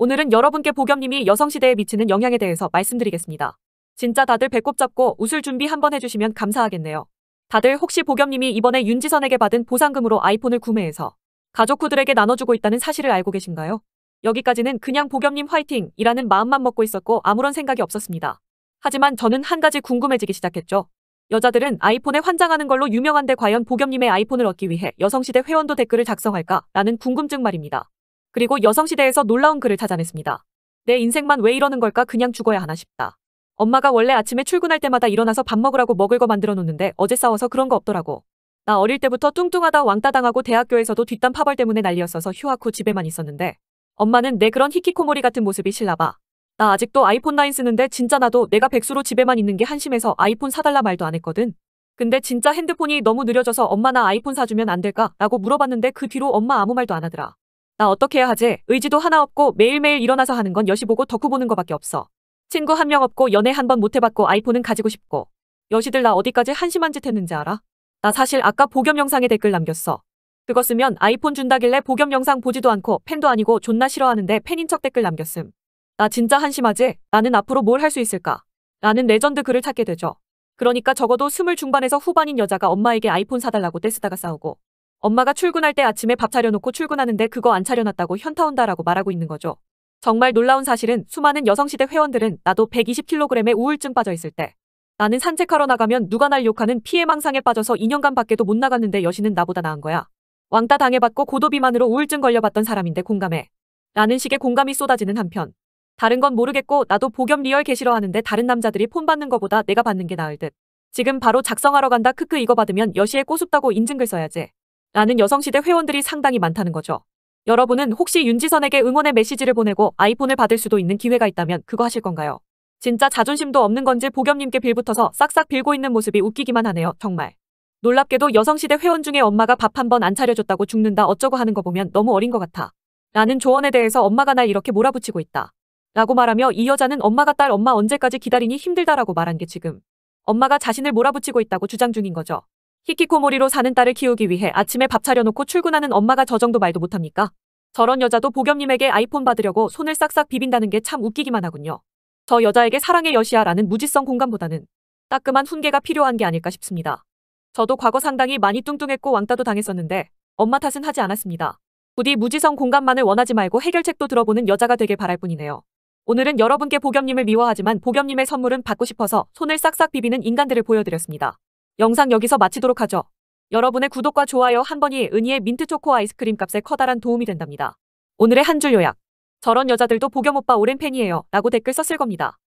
오늘은 여러분께 보겸님이 여성시대에 미치는 영향에 대해서 말씀드리겠습니다. 진짜 다들 배꼽 잡고 웃을 준비 한번 해주시면 감사하겠네요. 다들 혹시 보겸님이 이번에 윤지선에게 받은 보상금으로 아이폰을 구매해서 가족후들에게 나눠주고 있다는 사실을 알고 계신가요? 여기까지는 그냥 보겸님 화이팅이라는 마음만 먹고 있었고 아무런 생각이 없었습니다. 하지만 저는 한 가지 궁금해지기 시작했죠. 여자들은 아이폰에 환장하는 걸로 유명한데 과연 보겸님의 아이폰을 얻기 위해 여성시대 회원도 댓글을 작성할까? 라는 궁금증 말입니다. 그리고 여성시대에서 놀라운 글을 찾아냈습니다. 내 인생만 왜 이러는 걸까 그냥 죽어야 하나 싶다. 엄마가 원래 아침에 출근할 때마다 일어나서 밥 먹으라고 먹을 거 만들어 놓는데 어제 싸워서 그런 거 없더라고. 나 어릴 때부터 뚱뚱하다 왕따당하고 대학교에서도 뒷담 파벌 때문에 난리였어서 휴학 후 집에만 있었는데 엄마는 내 그런 히키코모리 같은 모습이 싫나봐. 나 아직도 아이폰 9 쓰는데 진짜 나도 내가 백수로 집에만 있는 게 한심해서 아이폰 사달라 말도 안 했거든. 근데 진짜 핸드폰이 너무 느려져서 엄마 나 아이폰 사주면 안 될까? 라고 물어봤는데 그 뒤로 엄마 아무 말도 안 하더라. 나 어떻게 해야 하지? 의지도 하나 없고 매일매일 일어나서 하는 건 여시 보고 덕후 보는 거밖에 없어. 친구 한 명 없고 연애 한 번 못 해봤고 아이폰은 가지고 싶고. 여시들 나 어디까지 한심한 짓 했는지 알아? 나 사실 아까 복염 영상에 댓글 남겼어. 그거 쓰면 아이폰 준다길래 복염 영상 보지도 않고 팬도 아니고 존나 싫어하는데 팬인 척 댓글 남겼음. 나 진짜 한심하지? 나는 앞으로 뭘 할 수 있을까? 라는 레전드 글을 찾게 되죠. 그러니까 적어도 스물 중반에서 후반인 여자가 엄마에게 아이폰 사달라고 떼쓰다가 싸우고 엄마가 출근할 때 아침에 밥 차려놓고 출근하는데 그거 안 차려놨다고 현타 온다라고 말하고 있는 거죠. 정말 놀라운 사실은 수많은 여성시대 회원들은 나도 120kg의 우울증 빠져있을 때 나는 산책하러 나가면 누가 날 욕하는 피해망상에 빠져서 2년간 밖에도 못 나갔는데 여신은 나보다 나은 거야. 왕따 당해받고 고도비만으로 우울증 걸려봤던 사람인데 공감해. 라는 식의 공감이 쏟아지는 한편 다른 건 모르겠고 나도 복염 리얼 개시러 하는데 다른 남자들이 폰 받는 거보다 내가 받는 게 나을 듯. 지금 바로 작성하러 간다 크크 이거 받으면 여시에 꼬숩다고 인증글 써야지. 라는 여성시대 회원들이 상당히 많다는 거죠. 여러분은 혹시 윤지선에게 응원의 메시지를 보내고 아이폰을 받을 수도 있는 기회가 있다면 그거 하실 건가요? 진짜 자존심도 없는 건지 보겸님께 빌붙어서 싹싹 빌고 있는 모습이 웃기기만 하네요, 정말. 놀랍게도 여성시대 회원 중에 엄마가 밥 한 번 안 차려줬다고 죽는다 어쩌고 하는 거 보면 너무 어린 것 같아. 라는 조언에 대해서 엄마가 날 이렇게 몰아붙이고 있다. 라고 말하며 이 여자는 엄마가 딸 엄마 언제까지 기다리니 힘들다라고 말한 게 지금 엄마가 자신을 몰아붙이고 있다고 주장 중인 거죠. 히키코모리로 사는 딸을 키우기 위해 아침에 밥 차려놓고 출근하는 엄마가 저 정도 말도 못합니까? 저런 여자도 보겸님에게 아이폰 받으려고 손을 싹싹 비빈다는 게 참 웃기기만 하군요. 저 여자에게 사랑의 여시야라는 무지성 공감보다는 따끔한 훈계가 필요한 게 아닐까 싶습니다. 저도 과거 상당히 많이 뚱뚱했고 왕따도 당했었는데 엄마 탓은 하지 않았습니다. 부디 무지성 공감만을 원하지 말고 해결책도 들어보는 여자가 되길 바랄 뿐이네요. 오늘은 여러분께 보겸님을 미워하지만 보겸님의 선물은 받고 싶어서 손을 싹싹 비비는 인간들을 보여드렸습니다. 영상 여기서 마치도록 하죠. 여러분의 구독과 좋아요 한 번이 은희의 민트초코 아이스크림 값에 커다란 도움이 된답니다. 오늘의 한 줄 요약. 저런 여자들도 보겸 오빠 오랜 팬이에요 라고 댓글 썼을 겁니다.